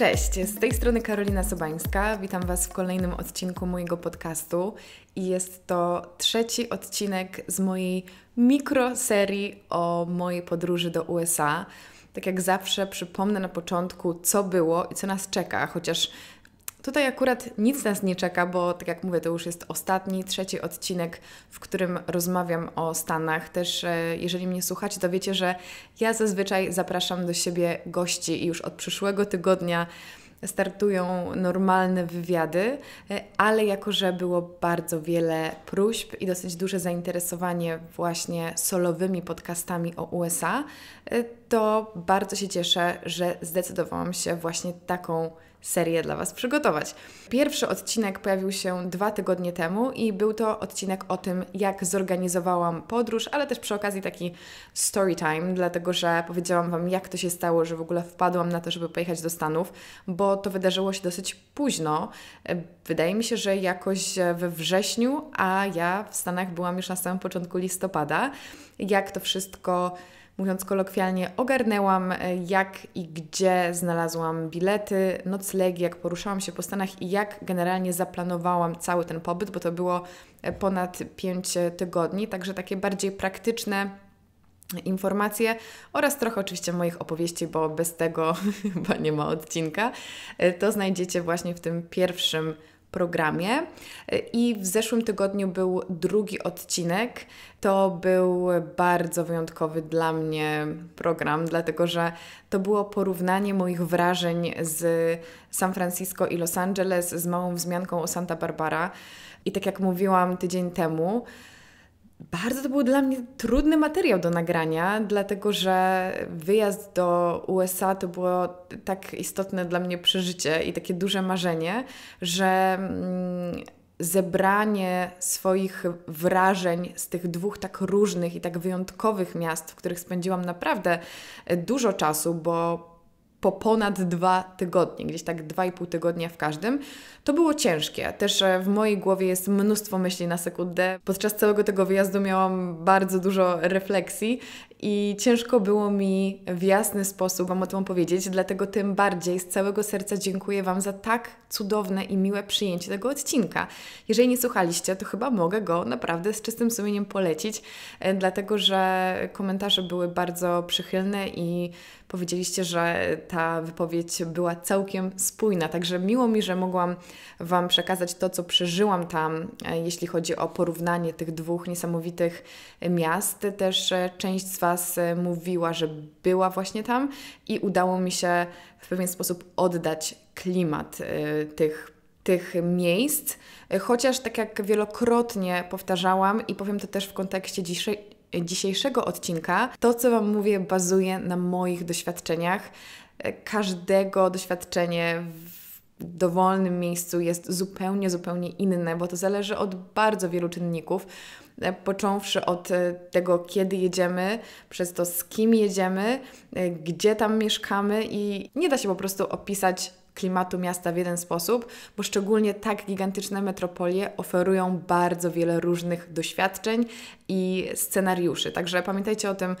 Cześć, z tej strony Karolina Sobańska. Witam Was w kolejnym odcinku mojego podcastu i jest to trzeci odcinek z mojej mikroserii o mojej podróży do USA. Tak jak zawsze przypomnę na początku, co było i co nas czeka, chociaż Tutaj akurat nic nas nie czeka, bo tak jak mówię, to już jest ostatni, trzeci odcinek, w którym rozmawiam o Stanach. Też e, jeżeli mnie słuchacie, to wiecie, że ja zazwyczaj zapraszam do siebie gości i już od przyszłego tygodnia startują normalne wywiady, e, ale jako że było bardzo wiele próśb i dosyć duże zainteresowanie właśnie solowymi podcastami o USA, e, to bardzo się cieszę, że zdecydowałam się właśnie taką serię dla Was przygotować. Pierwszy odcinek pojawił się dwa tygodnie temu i był to odcinek o tym, jak zorganizowałam podróż, ale też przy okazji taki story time, dlatego że powiedziałam Wam, jak to się stało, że w ogóle wpadłam na to, żeby pojechać do Stanów, bo to wydarzyło się dosyć późno. Wydaje mi się, że jakoś we wrześniu, a ja w Stanach byłam już na samym początku listopada. Jak to wszystko mówiąc kolokwialnie, ogarnęłam, e, jak i gdzie znalazłam bilety, noclegi, jak poruszałam się po Stanach i jak generalnie zaplanowałam cały ten pobyt, bo to było e, ponad 5 e, tygodni, także takie bardziej praktyczne informacje oraz trochę oczywiście moich opowieści, bo bez tego chyba nie ma odcinka. To znajdziecie właśnie w tym pierwszym programie. I w zeszłym tygodniu był drugi odcinek. To był bardzo wyjątkowy dla mnie program, dlatego że to było porównanie moich wrażeń z San Francisco i Los Angeles z małą wzmianką o Santa Barbara. I tak jak mówiłam tydzień temu, bardzo to był dla mnie trudny materiał do nagrania, dlatego że wyjazd do USA to było tak istotne dla mnie przeżycie i takie duże marzenie, że mm, zebranie swoich wrażeń z tych dwóch tak różnych i tak wyjątkowych miast, w których spędziłam naprawdę e, dużo czasu, bo po ponad dwa tygodnie, gdzieś tak dwa i pół tygodnia w każdym. To było ciężkie. Też e, w mojej głowie jest mnóstwo myśli na sekundę. Podczas całego tego wyjazdu miałam bardzo dużo refleksji i ciężko było mi w jasny sposób Wam o tym opowiedzieć, dlatego tym bardziej z całego serca dziękuję Wam za tak cudowne i miłe przyjęcie tego odcinka. Jeżeli nie słuchaliście, to chyba mogę go naprawdę z czystym sumieniem polecić, e, dlatego że komentarze były bardzo przychylne i powiedzieliście, że ta wypowiedź była całkiem spójna. Także miło mi, że mogłam Wam przekazać to, co przeżyłam tam, e, jeśli chodzi o porównanie tych dwóch niesamowitych miast. Też e, część z Was czas e, mówiła, że była właśnie tam i udało mi się w pewien sposób oddać klimat e, tych tych miejsc, e, chociaż tak jak wielokrotnie powtarzałam i powiem to też w kontekście dzisiejszego odcinka, to co Wam mówię bazuje na moich doświadczeniach. Każdego doświadczenie w dowolnym miejscu jest zupełnie, zupełnie inne, bo to zależy od bardzo wielu czynników, e, począwszy od e, tego, kiedy jedziemy, przez to, z kim jedziemy, e, gdzie tam mieszkamy i nie da się po prostu opisać klimatu miasta w jeden sposób, bo szczególnie tak gigantyczne metropolie oferują bardzo wiele różnych doświadczeń i scenariuszy. Także pamiętajcie o tym,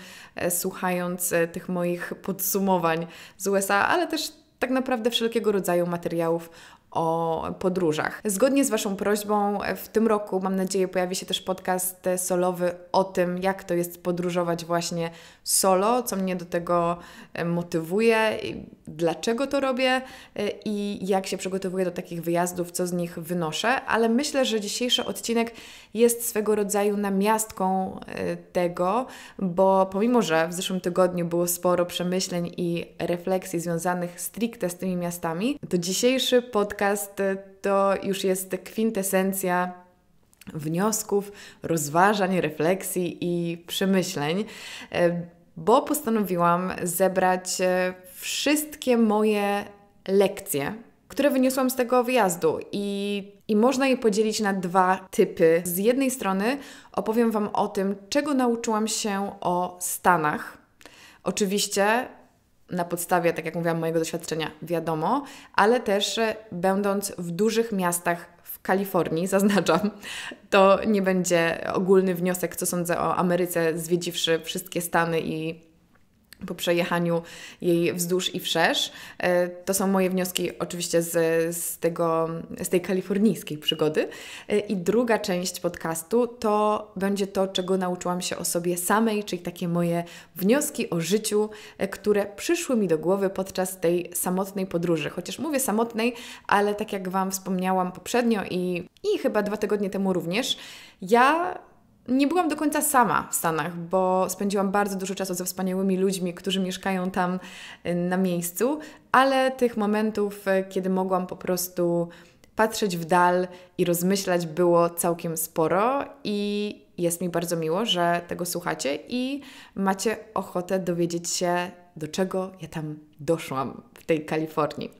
słuchając tych moich podsumowań z USA, ale też tak naprawdę wszelkiego rodzaju materiałów o podróżach. Zgodnie z Waszą prośbą, w tym roku, mam nadzieję, pojawi się też podcast solowy o tym, jak to jest podróżować właśnie solo, co mnie do tego e, motywuje, dlaczego to robię e, i jak się przygotowuję do takich wyjazdów, co z nich wynoszę, ale myślę, że dzisiejszy odcinek jest swego rodzaju namiastką e, tego, bo pomimo, że w zeszłym tygodniu było sporo przemyśleń i refleksji związanych stricte z tymi miastami, to dzisiejszy podcast to już jest kwintesencja wniosków, rozważań, refleksji i przemyśleń bo postanowiłam zebrać e, wszystkie moje lekcje, które wyniosłam z tego wyjazdu i, i można je podzielić na dwa typy. Z jednej strony opowiem Wam o tym, czego nauczyłam się o Stanach. Oczywiście na podstawie, tak jak mówiłam, mojego doświadczenia, wiadomo, ale też e, będąc w dużych miastach Kalifornii, zaznaczam, to nie będzie ogólny wniosek, co sądzę o Ameryce, zwiedziwszy wszystkie Stany i po przejechaniu jej wzdłuż i wszerz. E, to są moje wnioski oczywiście z, z, tego, z tej kalifornijskiej przygody. E, I druga część podcastu to będzie to, czego nauczyłam się o sobie samej, czyli takie moje wnioski o życiu, e, które przyszły mi do głowy podczas tej samotnej podróży. Chociaż mówię samotnej, ale tak jak Wam wspomniałam poprzednio i, i chyba dwa tygodnie temu również, ja nie byłam do końca sama w Stanach, bo spędziłam bardzo dużo czasu ze wspaniałymi ludźmi, którzy mieszkają tam y, na miejscu, ale tych momentów, y, kiedy mogłam po prostu patrzeć w dal i rozmyślać było całkiem sporo i jest mi bardzo miło, że tego słuchacie i macie ochotę dowiedzieć się, do czego ja tam doszłam w tej Kalifornii.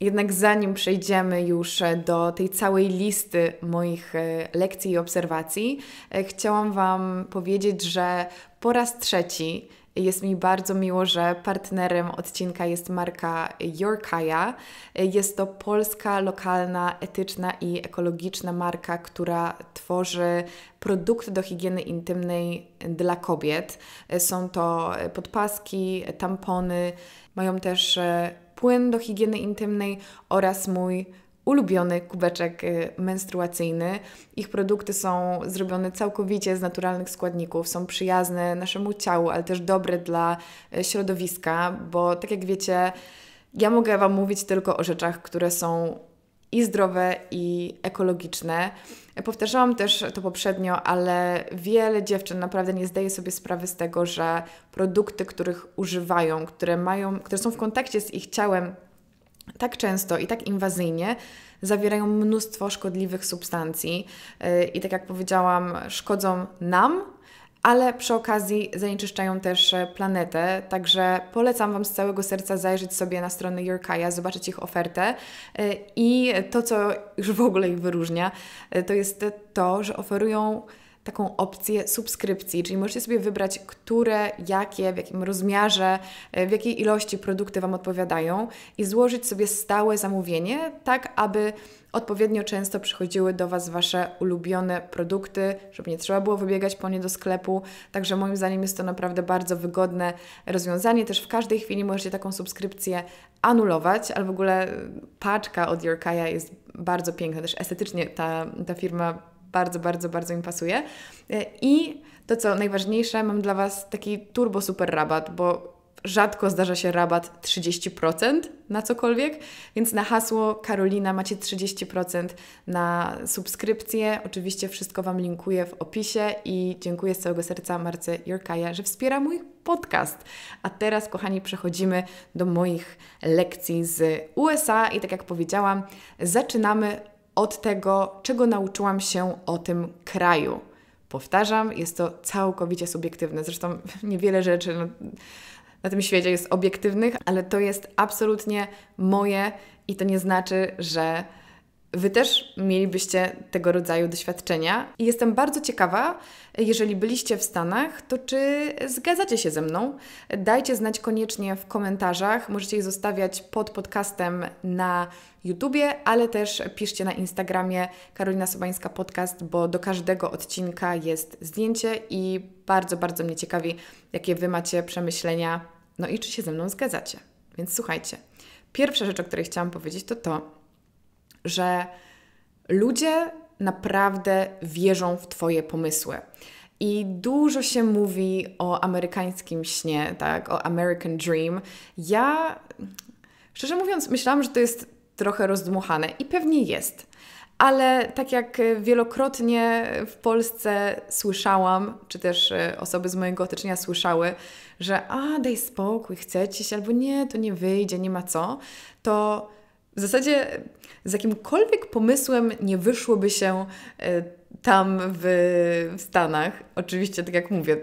Jednak zanim przejdziemy już e, do tej całej listy moich e, lekcji i obserwacji, e, chciałam Wam powiedzieć, że po raz trzeci jest mi bardzo miło, że partnerem odcinka jest marka Yorkaya. Jest to polska, lokalna, etyczna i ekologiczna marka, która tworzy produkty do higieny intymnej dla kobiet. Są to podpaski, tampony, mają też płyn do higieny intymnej oraz mój ulubiony kubeczek y, menstruacyjny. Ich produkty są zrobione całkowicie z naturalnych składników, są przyjazne naszemu ciału, ale też dobre dla y, środowiska, bo tak jak wiecie, ja mogę Wam mówić tylko o rzeczach, które są i zdrowe, i ekologiczne. Powtarzałam też to poprzednio, ale wiele dziewczyn naprawdę nie zdaje sobie sprawy z tego, że produkty, których używają, które, mają, które są w kontakcie z ich ciałem tak często i tak inwazyjnie, zawierają mnóstwo szkodliwych substancji y, i tak jak powiedziałam, szkodzą nam, ale przy okazji zanieczyszczają też e, planetę, także polecam Wam z całego serca zajrzeć sobie na stronę Yorkaya, zobaczyć ich ofertę e, i to, co już w ogóle ich wyróżnia, e, to jest to, że oferują taką opcję subskrypcji, czyli możecie sobie wybrać, które, jakie, w jakim rozmiarze, e, w jakiej ilości produkty Wam odpowiadają i złożyć sobie stałe zamówienie, tak aby odpowiednio często przychodziły do Was Wasze ulubione produkty, żeby nie trzeba było wybiegać po nie do sklepu. Także moim zdaniem jest to naprawdę bardzo wygodne rozwiązanie. Też w każdej chwili możecie taką subskrypcję anulować, ale w ogóle e, paczka od Yorkaya jest bardzo piękna. Też estetycznie ta, ta firma bardzo, bardzo, bardzo im pasuje. E, I to, co najważniejsze, mam dla Was taki turbo super rabat, bo rzadko zdarza się rabat 30% na cokolwiek, więc na hasło Karolina macie 30% na subskrypcję. Oczywiście wszystko Wam linkuję w opisie i dziękuję z całego serca Marce Jorkaja, że wspiera mój podcast. A teraz, kochani, przechodzimy do moich lekcji z USA i tak jak powiedziałam, zaczynamy od tego, czego nauczyłam się o tym kraju. Powtarzam, jest to całkowicie subiektywne. Zresztą niewiele rzeczy na, na tym świecie jest obiektywnych, ale to jest absolutnie moje i to nie znaczy, że Wy też mielibyście tego rodzaju doświadczenia i jestem bardzo ciekawa, jeżeli byliście w Stanach, to czy zgadzacie się ze mną? Dajcie znać koniecznie w komentarzach, możecie je zostawiać pod podcastem na YouTubie, ale też piszcie na Instagramie Karolina Sobańska Podcast, bo do każdego odcinka jest zdjęcie i bardzo, bardzo mnie ciekawi, jakie Wy macie przemyślenia, no i czy się ze mną zgadzacie. Więc słuchajcie, pierwsza rzecz, o której chciałam powiedzieć, to to, że ludzie naprawdę wierzą w Twoje pomysły. I dużo się mówi o amerykańskim śnie, tak, o American Dream. Ja, szczerze mówiąc, myślałam, że to jest trochę rozdmuchane i pewnie jest. Ale tak jak wielokrotnie w Polsce słyszałam, czy też e, osoby z mojego otoczenia słyszały, że a, daj spokój, chcecie się, albo nie, to nie wyjdzie, nie ma co, to w zasadzie z jakimkolwiek pomysłem nie wyszłoby się e, tam w, Stanach, oczywiście, tak jak mówię,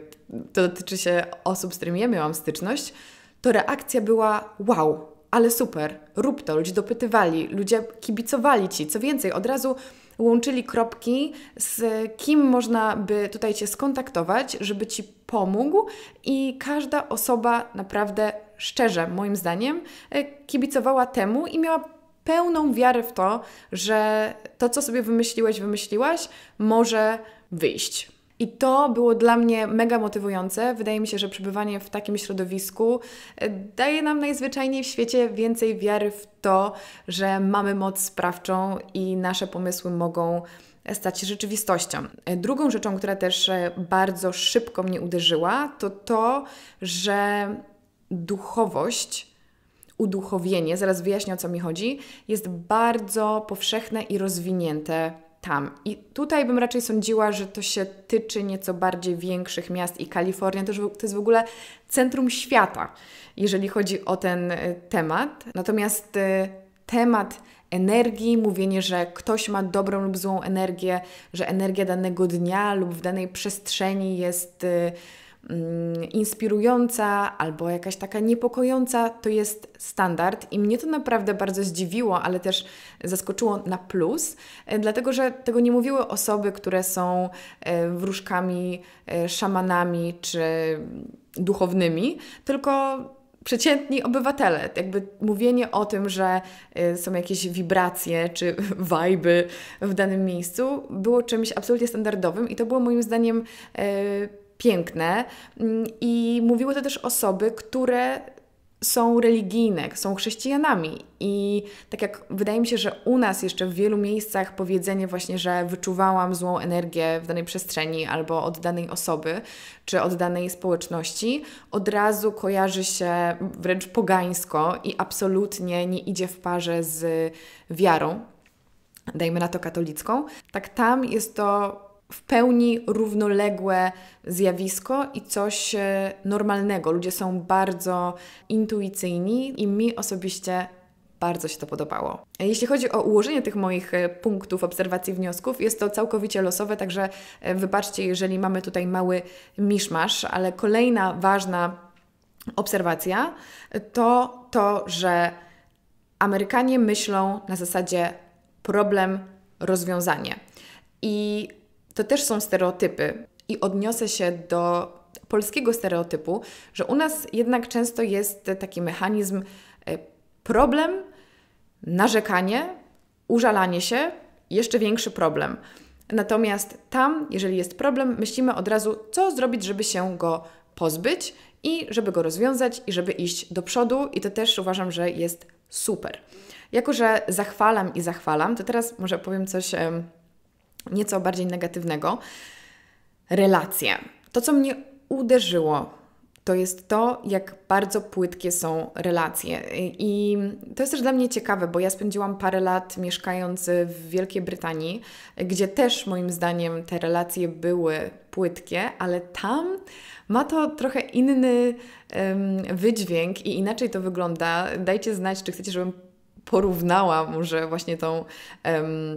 to dotyczy się osób, z którymi ja miałam styczność, to reakcja była wow, ale super, rób to. Ludzie dopytywali, ludzie kibicowali ci. Co więcej, od razu łączyli kropki, z kim można by tutaj cię skontaktować, żeby ci pomógł, i każda osoba naprawdę szczerze, moim zdaniem, e, kibicowała temu i miała pełną wiarę w to, że to, co sobie wymyśliłeś, wymyśliłaś, może wyjść. I to było dla mnie mega motywujące. Wydaje mi się, że przebywanie w takim środowisku e, daje nam najzwyczajniej w świecie więcej wiary w to, że mamy moc sprawczą i nasze pomysły mogą stać się rzeczywistością. E, drugą rzeczą, która też e, bardzo szybko mnie uderzyła, to to, że duchowość uduchowienie, zaraz wyjaśnię o co mi chodzi, jest bardzo powszechne i rozwinięte tam. I tutaj bym raczej sądziła, że to się tyczy nieco bardziej większych miast i Kalifornia to jest w ogóle centrum świata, jeżeli chodzi o ten e, temat. Natomiast e, temat energii, mówienie, że ktoś ma dobrą lub złą energię, że energia danego dnia lub w danej przestrzeni jest e, Mm, inspirująca albo jakaś taka niepokojąca, to jest standard i mnie to naprawdę bardzo zdziwiło, ale też zaskoczyło na plus, e, dlatego że tego nie mówiły osoby, które są e, wróżkami, e, szamanami czy duchownymi, tylko przeciętni obywatele. Jakby mówienie o tym, że są jakieś wibracje czy wajby w danym miejscu, było czymś absolutnie standardowym i to było moim zdaniem piękne. Mm, I mówiły to też osoby, które są religijne, są chrześcijanami. I tak jak wydaje mi się, że u nas jeszcze w wielu miejscach powiedzenie właśnie, że wyczuwałam złą energię w danej przestrzeni albo od danej osoby czy od danej społeczności, od razu kojarzy się wręcz pogańsko i absolutnie nie idzie w parze z wiarą, dajmy na to katolicką. Tak tam jest to w pełni równoległe zjawisko i coś e, normalnego. Ludzie są bardzo intuicyjni i mi osobiście bardzo się to podobało. E, jeśli chodzi o ułożenie tych moich e, punktów obserwacji wniosków, jest to całkowicie losowe, także wybaczcie, jeżeli mamy tutaj mały miszmasz, ale kolejna ważna obserwacja to to, że Amerykanie myślą na zasadzie problem, rozwiązanie. I to też są stereotypy i odniosę się do polskiego stereotypu, że u nas jednak często jest taki mechanizm e, problem, narzekanie, użalanie się, jeszcze większy problem. Natomiast tam, jeżeli jest problem, myślimy od razu, co zrobić, żeby się go pozbyć i żeby go rozwiązać i żeby iść do przodu, i to też uważam, że jest super. Jako, że zachwalam i zachwalam, to teraz może powiem coś nieco bardziej negatywnego, relacje. To, co mnie uderzyło, to jest to, jak bardzo płytkie są relacje. I to jest też dla mnie ciekawe, bo ja spędziłam parę lat mieszkając w Wielkiej Brytanii, gdzie też moim zdaniem te relacje były płytkie, ale tam ma to trochę inny um, wydźwięk i inaczej to wygląda. Dajcie znać, czy chcecie, żebym porównałam, że właśnie tą,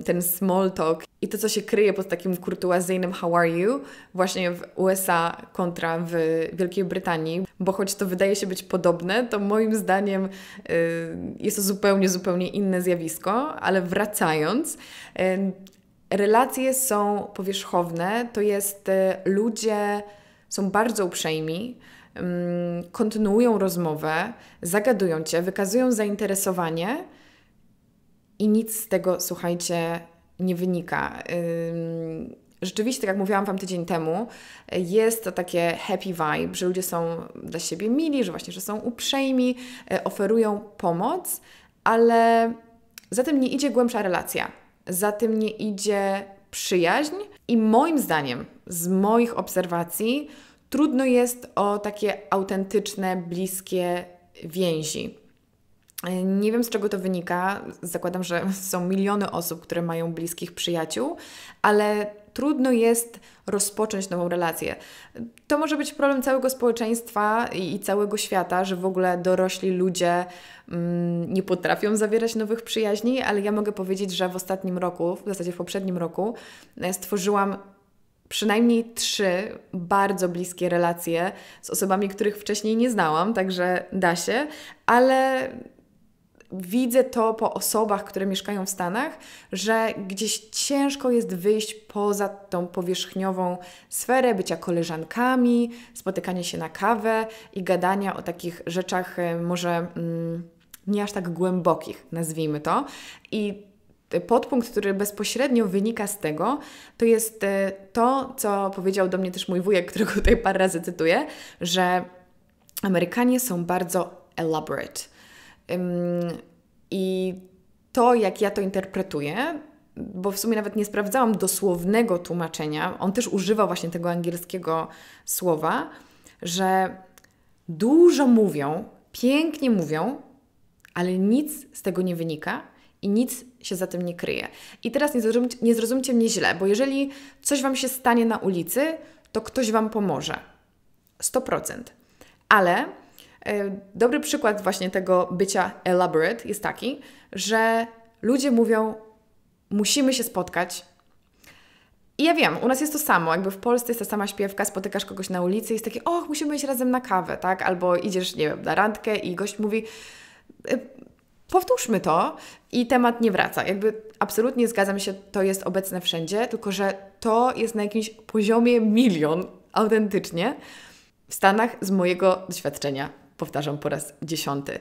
ten small talk i to, co się kryje pod takim kurtuazyjnym how are you właśnie w USA kontra w Wielkiej Brytanii, bo choć to wydaje się być podobne, to moim zdaniem y, jest to zupełnie, zupełnie inne zjawisko, ale wracając, y, relacje są powierzchowne, to jest y, ludzie są bardzo uprzejmi, mm, kontynuują rozmowę, zagadują cię, wykazują zainteresowanie i nic z tego, słuchajcie, nie wynika. Rzeczywiście, tak jak mówiłam Wam tydzień temu, jest to takie happy vibe, że ludzie są dla siebie mili, że właśnie, że są uprzejmi, y, oferują pomoc, ale za tym nie idzie głębsza relacja, za tym nie idzie przyjaźń i moim zdaniem, z moich obserwacji, trudno jest o takie autentyczne, bliskie więzi. Nie wiem z czego to wynika. Zakładam, że są miliony osób, które mają bliskich przyjaciół, ale trudno jest rozpocząć nową relację. To może być problem całego społeczeństwa i całego świata, że w ogóle dorośli ludzie mm, nie potrafią zawierać nowych przyjaźni, ale ja mogę powiedzieć, że w ostatnim roku, w zasadzie w poprzednim roku, e, stworzyłam przynajmniej trzy bardzo bliskie relacje z osobami, których wcześniej nie znałam, także da się, ale widzę to po osobach, które mieszkają w Stanach, że gdzieś ciężko jest wyjść poza tą powierzchniową sferę bycia koleżankami, spotykania się na kawę i gadania o takich rzeczach e, może mm, nie aż tak głębokich, nazwijmy to. I podpunkt, który bezpośrednio wynika z tego, to jest e, to, co powiedział do mnie też mój wujek, którego tutaj parę razy cytuję, że Amerykanie są bardzo elaborate i to, jak ja to interpretuję, bo w sumie nawet nie sprawdzałam dosłownego tłumaczenia, on też używa właśnie tego angielskiego słowa, że dużo mówią, pięknie mówią, ale nic z tego nie wynika i nic się za tym nie kryje. I teraz nie zrozumcie, nie zrozumcie mnie źle, bo jeżeli coś Wam się stanie na ulicy, to ktoś Wam pomoże. 100%. Ale E, dobry przykład właśnie tego bycia elaborate jest taki, że ludzie mówią: Musimy się spotkać. I ja wiem, u nas jest to samo, jakby w Polsce jest ta sama śpiewka, spotykasz kogoś na ulicy i jest takie, och, musimy iść razem na kawę, tak? Albo idziesz, nie wiem, na randkę i gość mówi, y, powtórzmy to i temat nie wraca. Jakby absolutnie zgadzam się, to jest obecne wszędzie, tylko że to jest na jakimś poziomie milion, autentycznie, w Stanach z mojego doświadczenia powtarzam po raz dziesiąty.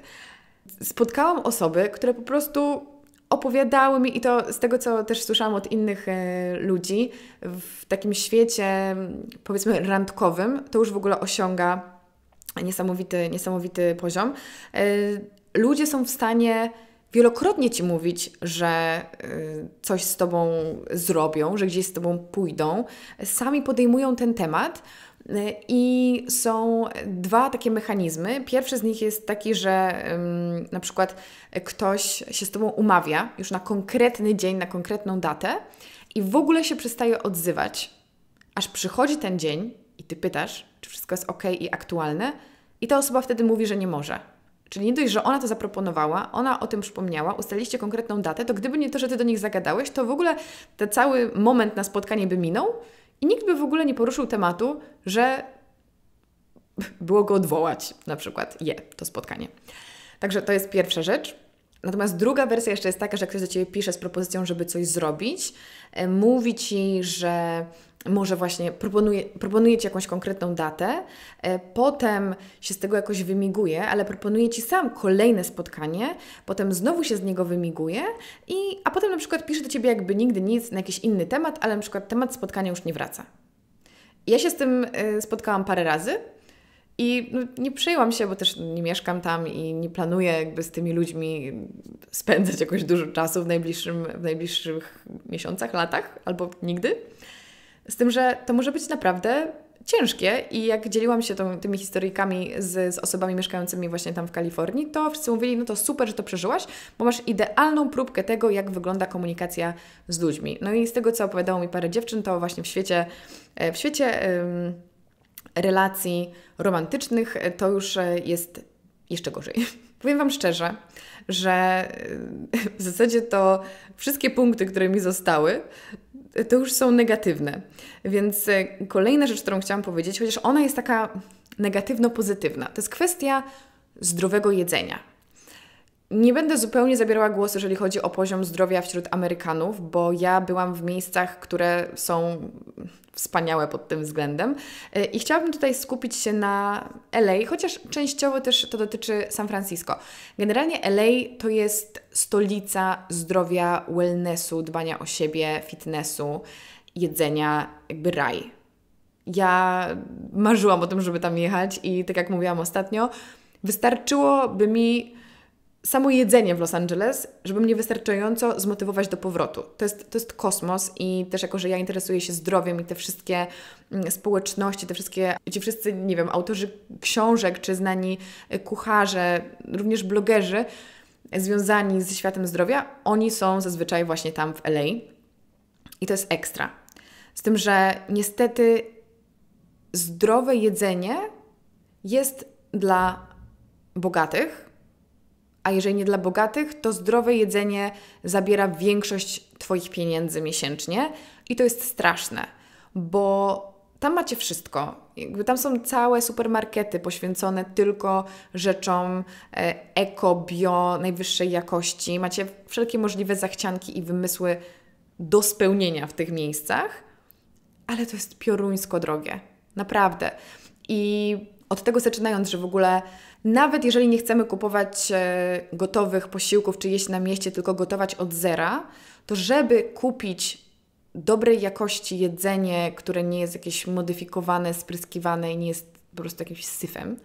Spotkałam osoby, które po prostu opowiadały mi, i to z tego, co też słyszałam od innych e, ludzi, w takim świecie, powiedzmy, randkowym, to już w ogóle osiąga niesamowity, niesamowity poziom. E, ludzie są w stanie wielokrotnie ci mówić, że e, coś z tobą zrobią, że gdzieś z tobą pójdą, sami podejmują ten temat, i są dwa takie mechanizmy. Pierwszy z nich jest taki, że na przykład ktoś się z Tobą umawia już na konkretny dzień, na konkretną datę i w ogóle się przestaje odzywać, aż przychodzi ten dzień i Ty pytasz, czy wszystko jest ok i aktualne, i ta osoba wtedy mówi, że nie może. Czyli nie dość, że ona to zaproponowała, ona o tym przypomniała, ustaliście konkretną datę, to gdyby nie to, że ty do nich zagadałeś, to w ogóle ten cały moment na spotkanie by minął i nikt by w ogóle nie poruszył tematu, że było go odwołać, na przykład je, to spotkanie. Także to jest pierwsza rzecz. Natomiast druga wersja jeszcze jest taka, że ktoś do Ciebie pisze z propozycją, żeby coś zrobić, e, mówi Ci, że może właśnie proponuje, proponuje Ci jakąś konkretną datę, e, potem się z tego jakoś wymiguje, ale proponuje Ci sam kolejne spotkanie, potem znowu się z niego wymiguje, i, a potem na przykład pisze do Ciebie jakby nigdy nic na jakiś inny temat, ale na przykład temat spotkania już nie wraca. Ja się z tym e, spotkałam parę razy, i no, nie przejęłam się, bo też nie mieszkam tam i nie planuję jakby z tymi ludźmi spędzać jakoś dużo czasu w, najbliższym, w najbliższych miesiącach, latach albo nigdy. Z tym, że to może być naprawdę ciężkie i jak dzieliłam się tą, tymi historyjkami z, z, osobami mieszkającymi właśnie tam w Kalifornii, to wszyscy mówili, no to super, że to przeżyłaś, bo masz idealną próbkę tego, jak wygląda komunikacja z ludźmi. No i z tego, co opowiadało mi parę dziewczyn, to właśnie w świecie, e, w świecie ym, relacji romantycznych e, to już e, jest jeszcze gorzej. Powiem Wam szczerze, że w zasadzie to wszystkie punkty, które mi zostały, to już są negatywne. Więc e, kolejna rzecz, którą chciałam powiedzieć, chociaż ona jest taka negatywno-pozytywna, to jest kwestia zdrowego jedzenia. Nie będę zupełnie zabierała głosu, jeżeli chodzi o poziom zdrowia wśród Amerykanów, bo ja byłam w miejscach, które są wspaniałe pod tym względem. Y, I chciałabym tutaj skupić się na LA, chociaż częściowo też to dotyczy San Francisco. Generalnie LA to jest stolica zdrowia, wellnessu, dbania o siebie, fitnessu, jedzenia, jakby raj. Ja marzyłam o tym, żeby tam jechać i tak jak mówiłam ostatnio, wystarczyłoby mi samo jedzenie w Los Angeles, żeby mnie wystarczająco zmotywować do powrotu. To jest, to jest kosmos i też jako, że ja interesuję się zdrowiem i te wszystkie mm, społeczności, te wszystkie, ci wszyscy, nie wiem, autorzy książek czy znani y, kucharze, również blogerzy związani ze światem zdrowia, oni są zazwyczaj właśnie tam w LA i to jest ekstra. Z tym, że niestety zdrowe jedzenie jest dla bogatych, a jeżeli nie dla bogatych, to zdrowe jedzenie zabiera większość Twoich pieniędzy miesięcznie i to jest straszne, bo tam macie wszystko. Jakby tam są całe supermarkety poświęcone tylko rzeczom e, eko, bio, najwyższej jakości. Macie wszelkie możliwe zachcianki i wymysły do spełnienia w tych miejscach, ale to jest pioruńsko drogie. Naprawdę. I od tego zaczynając, że w ogóle nawet jeżeli nie chcemy kupować e, gotowych posiłków czy jeść na mieście, tylko gotować od zera, to żeby kupić dobrej jakości jedzenie, które nie jest jakieś modyfikowane, spryskiwane i nie jest po prostu jakimś syfem,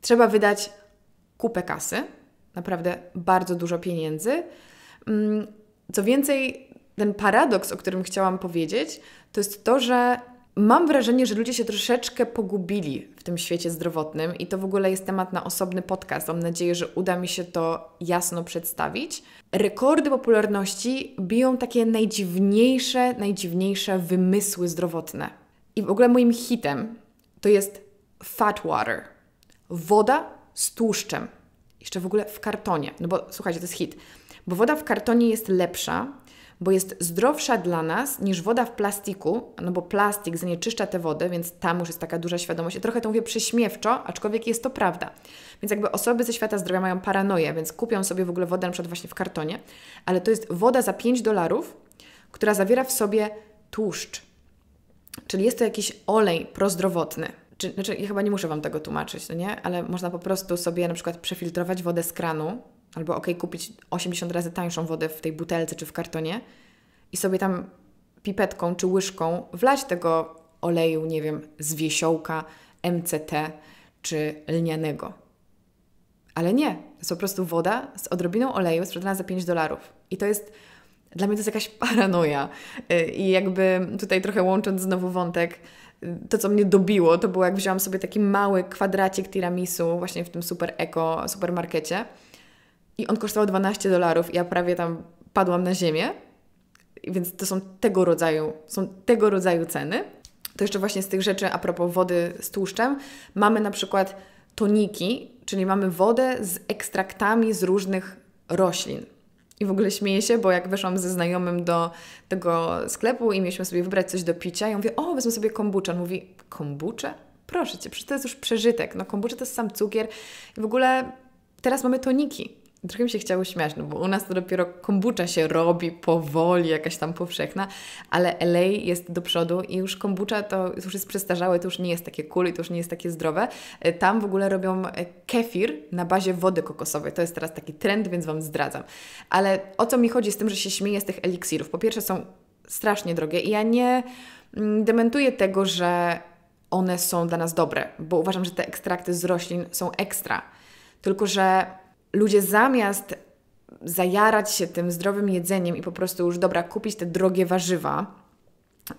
trzeba wydać kupę kasy, naprawdę bardzo dużo pieniędzy. Mm, co więcej, ten paradoks, o którym chciałam powiedzieć, to jest to, że Mam wrażenie, że ludzie się troszeczkę pogubili w tym świecie zdrowotnym i to w ogóle jest temat na osobny podcast. Mam nadzieję, że uda mi się to jasno przedstawić. Rekordy popularności biją takie najdziwniejsze, najdziwniejsze wymysły zdrowotne. I w ogóle moim hitem to jest fat water. Woda z tłuszczem. Jeszcze w ogóle w kartonie. No bo słuchajcie, to jest hit. Bo woda w kartonie jest lepsza bo jest zdrowsza dla nas niż woda w plastiku, no bo plastik zanieczyszcza tę wodę, więc tam już jest taka duża świadomość. Ja trochę to mówię prześmiewczo, aczkolwiek jest to prawda. Więc jakby osoby ze świata zdrowia mają paranoję, więc kupią sobie w ogóle wodę na przykład właśnie w kartonie, ale to jest woda za 5 dolarów, która zawiera w sobie tłuszcz. Czyli jest to jakiś olej prozdrowotny. znaczy, ja chyba nie muszę Wam tego tłumaczyć, no nie? Ale można po prostu sobie na przykład przefiltrować wodę z kranu, albo ok, kupić 80 razy tańszą wodę w tej butelce czy w kartonie i sobie tam pipetką czy łyżką wlać tego oleju, nie wiem, z wiesiołka, MCT czy lnianego. Ale nie, to jest po prostu woda z odrobiną oleju sprzedana za 5 dolarów. I to jest, dla mnie to jest jakaś paranoia. Y, I jakby tutaj trochę łącząc znowu wątek, y, to, co mnie dobiło, to było jak wziąłam sobie taki mały kwadracik tiramisu właśnie w tym super eko supermarkecie i on kosztował 12 dolarów. Ja prawie tam padłam na ziemię, więc to są tego rodzaju, są tego rodzaju ceny. To jeszcze właśnie z tych rzeczy a propos wody z tłuszczem, mamy na przykład toniki, czyli mamy wodę z ekstraktami z różnych roślin. I w ogóle śmieję się, bo jak weszłam ze znajomym do tego sklepu i mieliśmy sobie wybrać coś do picia, ja mówię, o, wezmę sobie kombucha, On mówi, kombucha? Proszę Cię, przecież to jest już przeżytek. No kombucha to jest sam cukier. I w ogóle teraz mamy toniki. Trochę mi się chciało śmiać, no bo u nas to dopiero kombucha się robi powoli, jakaś tam powszechna, ale LA jest do przodu i już kombucha to już jest przestarzałe, to już nie jest takie cool i to już nie jest takie zdrowe. E, tam w ogóle robią e, kefir na bazie wody kokosowej. To jest teraz taki trend, więc Wam zdradzam. Ale o co mi chodzi z tym, że się śmieję z tych eliksirów? Po pierwsze są strasznie drogie i ja nie mm, dementuję tego, że one są dla nas dobre, bo uważam, że te ekstrakty z roślin są ekstra. Tylko, że ludzie zamiast zajarać się tym zdrowym jedzeniem i po prostu już dobra kupić te drogie warzywa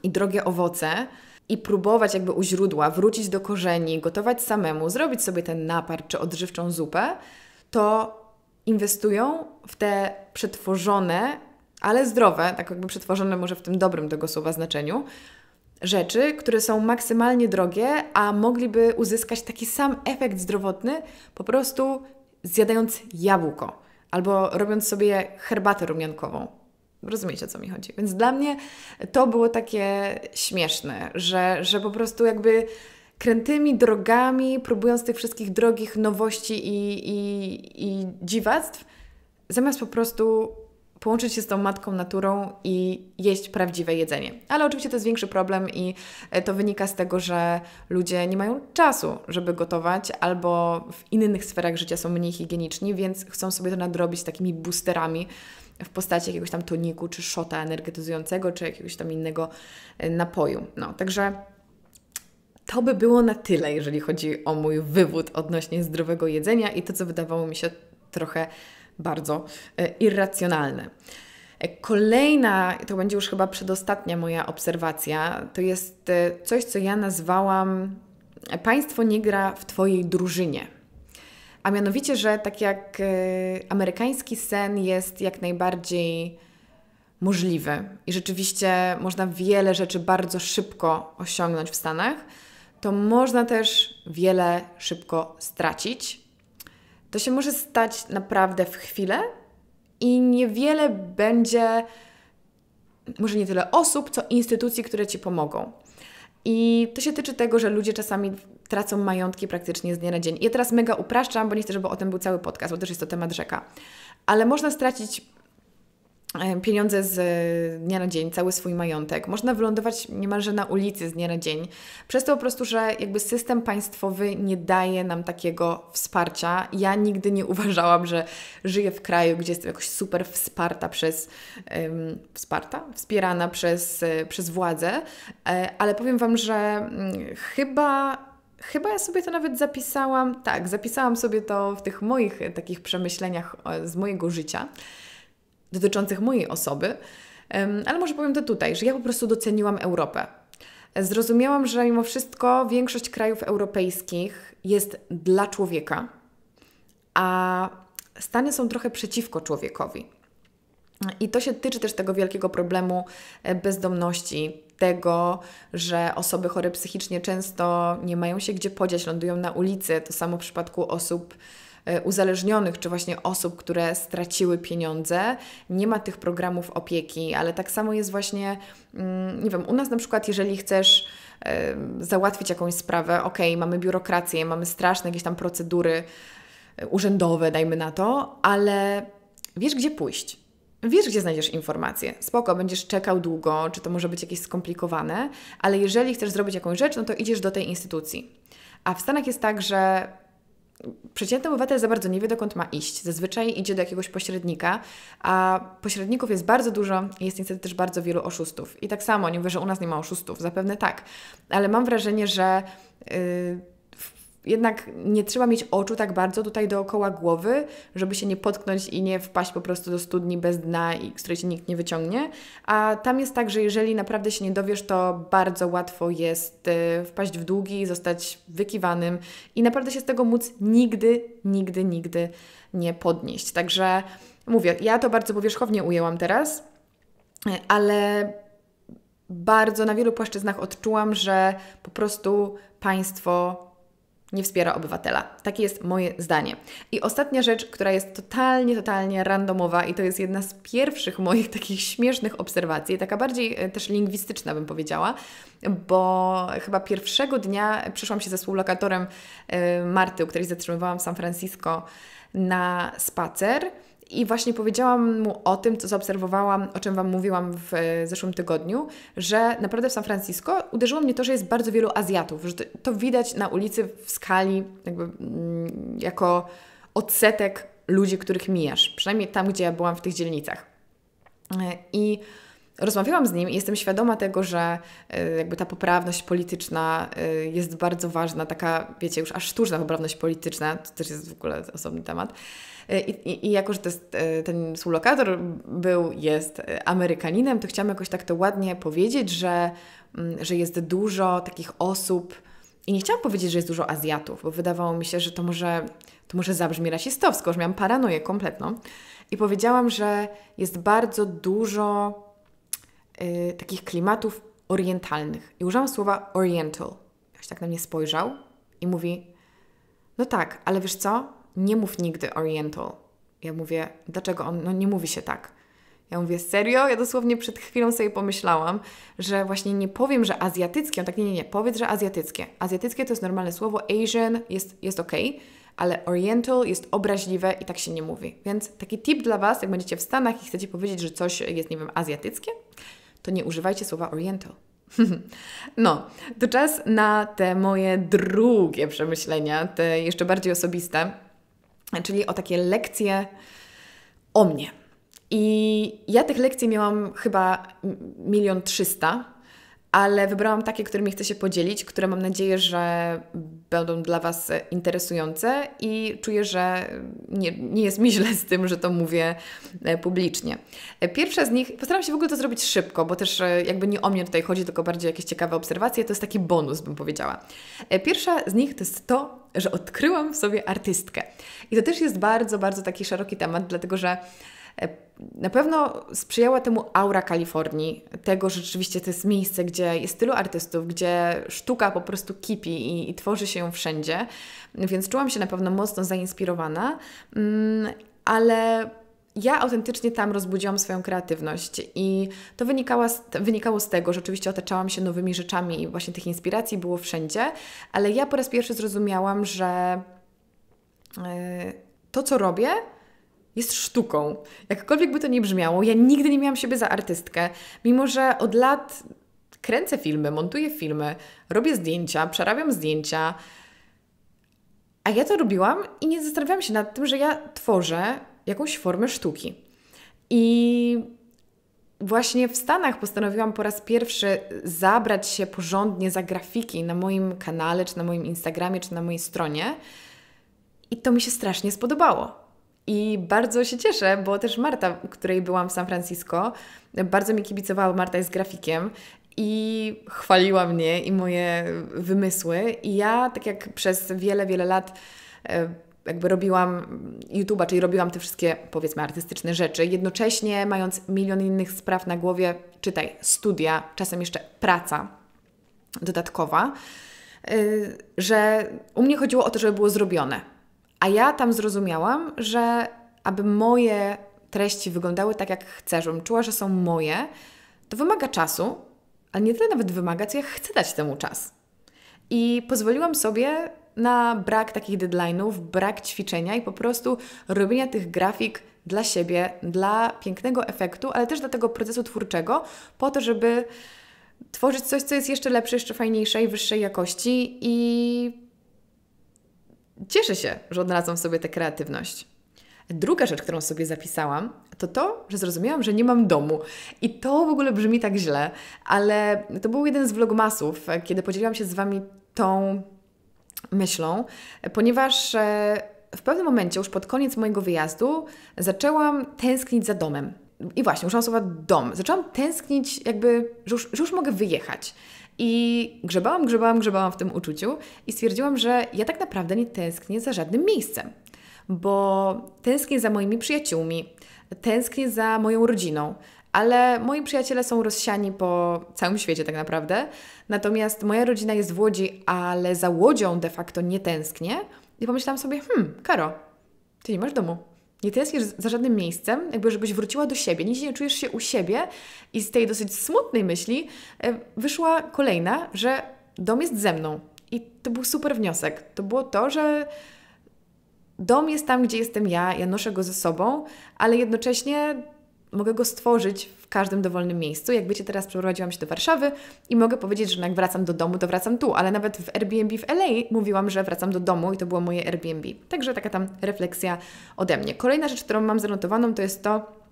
i drogie owoce i próbować jakby u źródła, wrócić do korzeni, gotować samemu, zrobić sobie ten napar czy odżywczą zupę, to inwestują w te przetworzone, ale zdrowe, tak jakby przetworzone może w tym dobrym tego słowa znaczeniu, rzeczy, które są maksymalnie drogie, a mogliby uzyskać taki sam efekt zdrowotny, po prostu zjadając jabłko albo robiąc sobie herbatę rumiankową. Rozumiecie, o co mi chodzi. Więc dla mnie to było takie śmieszne, że, że po prostu jakby krętymi drogami, próbując tych wszystkich drogich nowości i, i, i dziwactw, zamiast po prostu połączyć się z tą matką naturą i jeść prawdziwe jedzenie. Ale oczywiście to jest większy problem i e, to wynika z tego, że ludzie nie mają czasu, żeby gotować, albo w innych sferach życia są mniej higieniczni, więc chcą sobie to nadrobić takimi boosterami w postaci jakiegoś tam toniku, czy szota energetyzującego, czy jakiegoś tam innego e, napoju. No, także to by było na tyle, jeżeli chodzi o mój wywód odnośnie zdrowego jedzenia i to, co wydawało mi się trochę bardzo e, irracjonalne. E, kolejna, to będzie już chyba przedostatnia moja obserwacja, to jest e, coś, co ja nazwałam państwo nie gra w Twojej drużynie. A mianowicie, że tak jak amerykański sen jest jak najbardziej możliwy i rzeczywiście można wiele rzeczy bardzo szybko osiągnąć w Stanach, to można też wiele szybko stracić to się może stać naprawdę w chwilę i niewiele będzie, może nie tyle osób, co instytucji, które ci pomogą. I to się tyczy tego, że ludzie czasami tracą majątki praktycznie z dnia na dzień. Ja teraz mega upraszczam, bo nie chcę, żeby o tym był cały podcast, bo też jest to temat rzeka. Ale można stracić E, pieniądze z e, dnia na dzień, cały swój majątek. Można wylądować niemalże na ulicy z dnia na dzień. Przez to po prostu, że jakby system państwowy nie daje nam takiego wsparcia. Ja nigdy nie uważałam, że żyję w kraju, gdzie jestem jakoś super wsparta przez um, wsparta, wspierana przez, e, przez władzę, ale powiem Wam, że mm, chyba chyba ja sobie to nawet zapisałam, tak, zapisałam sobie to w tych moich takich przemyśleniach z mojego życia, dotyczących mojej osoby, ale może powiem to tutaj, że ja po prostu doceniłam Europę. Zrozumiałam, że mimo wszystko większość krajów europejskich jest dla człowieka, a Stany są trochę przeciwko człowiekowi. I to się tyczy też tego wielkiego problemu e, bezdomności, tego, że osoby chore psychicznie często nie mają się gdzie podziać, lądują na ulicy. To samo w przypadku osób E, uzależnionych, czy właśnie osób, które straciły pieniądze, nie ma tych programów opieki, ale tak samo jest właśnie, mm, nie wiem, u nas na przykład, jeżeli chcesz e, załatwić jakąś sprawę, ok, mamy biurokrację, mamy straszne jakieś tam procedury e, urzędowe, dajmy na to, ale wiesz, gdzie pójść. Wiesz, gdzie znajdziesz informacje. Spoko, będziesz czekał długo, czy to może być jakieś skomplikowane, ale jeżeli chcesz zrobić jakąś rzecz, no to idziesz do tej instytucji. A w Stanach jest tak, że przeciętny obywatel za bardzo nie wie, dokąd ma iść. Zazwyczaj idzie do jakiegoś pośrednika, a pośredników jest bardzo dużo i jest niestety też bardzo wielu oszustów. I tak samo, nie mówię, że u nas nie ma oszustów, zapewne tak, ale mam wrażenie, że. Yy, jednak nie trzeba mieć oczu tak bardzo tutaj dookoła głowy, żeby się nie potknąć i nie wpaść po prostu do studni bez dna, i z której się nikt nie wyciągnie. A tam jest tak, że jeżeli naprawdę się nie dowiesz, to bardzo łatwo jest y, wpaść w długi, zostać wykiwanym i naprawdę się z tego móc nigdy, nigdy, nigdy nie podnieść. Także mówię, ja to bardzo powierzchownie ujęłam teraz, ale bardzo na wielu płaszczyznach odczułam, że po prostu państwo nie wspiera obywatela. Takie jest moje zdanie. I ostatnia rzecz, która jest totalnie, totalnie randomowa i to jest jedna z pierwszych moich takich śmiesznych obserwacji, taka bardziej e, też lingwistyczna bym powiedziała, bo chyba pierwszego dnia przyszłam się ze współlokatorem e, Marty, u której zatrzymywałam w San Francisco na spacer. I właśnie powiedziałam mu o tym, co zaobserwowałam, o czym Wam mówiłam w e, zeszłym tygodniu, że naprawdę w San Francisco uderzyło mnie to, że jest bardzo wielu Azjatów, że to widać na ulicy w skali jakby mm, jako odsetek ludzi, których mijasz, przynajmniej tam, gdzie ja byłam w tych dzielnicach. E, I rozmawiałam z nim i jestem świadoma tego, że e, jakby ta poprawność polityczna jest bardzo ważna, taka, wiecie, już aż sztuczna poprawność polityczna, to też jest w ogóle osobny temat. E, I, i, i jako, że jest, e, ten współlokator był, jest e, Amerykaninem, to chciałam jakoś tak to ładnie powiedzieć, że, mm, że jest dużo takich osób, i nie chciałam powiedzieć, że jest dużo Azjatów, bo wydawało mi się, że to może, to może zabrzmi rasistowsko, że miałam paranoję kompletną. I powiedziałam, że jest bardzo dużo y, takich klimatów orientalnych. I użyłam słowa oriental. Ktoś tak na mnie spojrzał i mówi: No tak, ale wiesz co? nie mów nigdy Oriental. Ja mówię, dlaczego on, no nie mówi się tak. Ja mówię, serio? Ja dosłownie przed chwilą sobie pomyślałam, że właśnie nie powiem, że azjatyckie. On tak, nie, nie, nie, powiedz, że azjatyckie. Azjatyckie to jest normalne słowo, Asian jest, jest ok, ale Oriental jest obraźliwe i tak się nie mówi. Więc taki tip dla Was, jak będziecie w Stanach i chcecie powiedzieć, że coś jest, nie wiem, azjatyckie, to nie używajcie słowa Oriental. No, to czas na te moje drugie przemyślenia, te jeszcze bardziej osobiste czyli o takie lekcje o mnie. I ja tych lekcji miałam chyba milion trzysta ale wybrałam takie, którymi chcę się podzielić, które mam nadzieję, że będą dla Was interesujące i czuję, że nie, nie jest mi źle z tym, że to mówię e, publicznie. E, pierwsza z nich, postaram się w ogóle to zrobić szybko, bo też e, jakby nie o mnie tutaj chodzi, tylko bardziej jakieś ciekawe obserwacje, to jest taki bonus, bym powiedziała. Pierwsza z nich to jest to, że odkryłam w sobie artystkę. I to też jest bardzo, bardzo taki szeroki temat, dlatego że E, na pewno sprzyjała temu aura Kalifornii, tego, że rzeczywiście to jest miejsce, gdzie jest tylu artystów, gdzie sztuka po prostu kipi i, i tworzy się ją wszędzie, więc czułam się na pewno mocno zainspirowana, mm, ale ja autentycznie tam rozbudziłam swoją kreatywność i to wynikało z, wynikało z tego, że oczywiście otaczałam się nowymi rzeczami i właśnie tych inspiracji było wszędzie, ale ja po raz pierwszy zrozumiałam, że e, to, co robię, jest sztuką. Jakkolwiek by to nie brzmiało, ja nigdy nie miałam siebie za artystkę, mimo że od lat kręcę filmy, montuję filmy, robię zdjęcia, przerabiam zdjęcia. A ja to robiłam i nie zastanawiałam się nad tym, że ja tworzę jakąś formę sztuki. I właśnie w Stanach postanowiłam po raz pierwszy zabrać się porządnie za grafiki na moim kanale, czy na moim Instagramie, czy na mojej stronie. I to mi się strasznie spodobało. I bardzo się cieszę, bo też Marta, której byłam w San Francisco, bardzo mi kibicowała, Marta jest grafikiem i chwaliła mnie i moje wymysły. I ja, tak jak przez wiele, wiele lat e, jakby robiłam YouTube'a, czyli robiłam te wszystkie, powiedzmy, artystyczne rzeczy, jednocześnie mając milion innych spraw na głowie, czytaj, studia, czasem jeszcze praca dodatkowa, e, że u mnie chodziło o to, żeby było zrobione a ja tam zrozumiałam, że aby moje treści wyglądały tak, jak chcę, żebym czuła, że są moje, to wymaga czasu, ale nie tyle nawet wymaga, co ja chcę dać temu czas. I pozwoliłam sobie na brak takich deadline'ów, brak ćwiczenia i po prostu robienia tych grafik dla siebie, dla pięknego efektu, ale też dla tego procesu twórczego, po to, żeby tworzyć coś, co jest jeszcze lepsze, jeszcze fajniejsze i wyższej jakości i cieszę się, że odnalazłam sobie tę kreatywność. Druga rzecz, którą sobie zapisałam, to to, że zrozumiałam, że nie mam domu. I to w ogóle brzmi tak źle, ale to był jeden z vlogmasów, kiedy podzieliłam się z Wami tą myślą, ponieważ e, w pewnym momencie, już pod koniec mojego wyjazdu, zaczęłam tęsknić za domem. I właśnie, użyłam słowa dom. Zaczęłam tęsknić, jakby, że już, że już mogę wyjechać, i grzebałam, grzebałam, grzebałam w tym uczuciu i stwierdziłam, że ja tak naprawdę nie tęsknię za żadnym miejscem, bo tęsknię za moimi przyjaciółmi, tęsknię za moją rodziną, ale moi przyjaciele są rozsiani po całym świecie tak naprawdę. Natomiast moja rodzina jest w Łodzi, ale za Łodzią de facto nie tęsknię. I pomyślałam sobie, hmm, Karo, ty nie masz domu nie tęsknisz za żadnym miejscem, jakby żebyś wróciła do siebie, nigdzie nie czujesz się u siebie i z tej dosyć smutnej myśli e, wyszła kolejna, że dom jest ze mną. I to był super wniosek. To było to, że dom jest tam, gdzie jestem ja, ja noszę go ze sobą, ale jednocześnie mogę go stworzyć w każdym dowolnym miejscu. Jakby cię teraz przeprowadziłam się do Warszawy i mogę powiedzieć, że no jak wracam do domu, to wracam tu, ale nawet w Airbnb w LA mówiłam, że wracam do domu i to było moje Airbnb. Także taka tam refleksja ode mnie. Kolejna rzecz, którą mam zanotowaną, to jest to,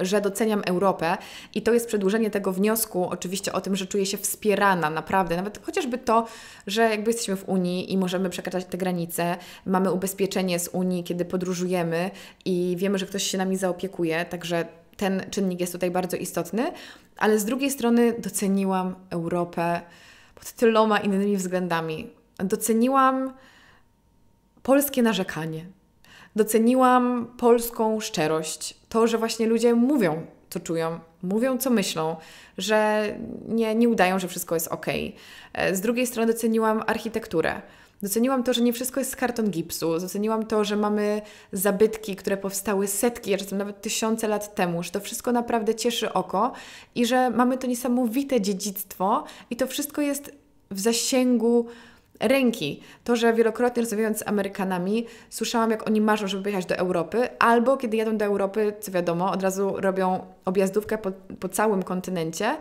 że doceniam Europę i to jest przedłużenie tego wniosku, oczywiście o tym, że czuję się wspierana naprawdę, nawet chociażby to, że jakby jesteśmy w Unii i możemy przekraczać te granice, mamy ubezpieczenie z Unii, kiedy podróżujemy i wiemy, że ktoś się nami zaopiekuje, także ten czynnik jest tutaj bardzo istotny, ale z drugiej strony doceniłam Europę pod tyloma innymi względami. Doceniłam polskie narzekanie. Doceniłam polską szczerość. To, że właśnie ludzie mówią, co czują, mówią, co myślą, że nie, nie udają, że wszystko jest ok. E, z drugiej strony doceniłam architekturę. Doceniłam to, że nie wszystko jest z karton gipsu. Doceniłam to, że mamy zabytki, które powstały setki, a czasem nawet tysiące lat temu, że to wszystko naprawdę cieszy oko i że mamy to niesamowite dziedzictwo i to wszystko jest w zasięgu ręki. To, że wielokrotnie rozmawiając z Amerykanami, słyszałam, jak oni marzą, żeby jechać do Europy, albo kiedy jadą do Europy, co wiadomo, od razu robią objazdówkę po, po całym kontynencie,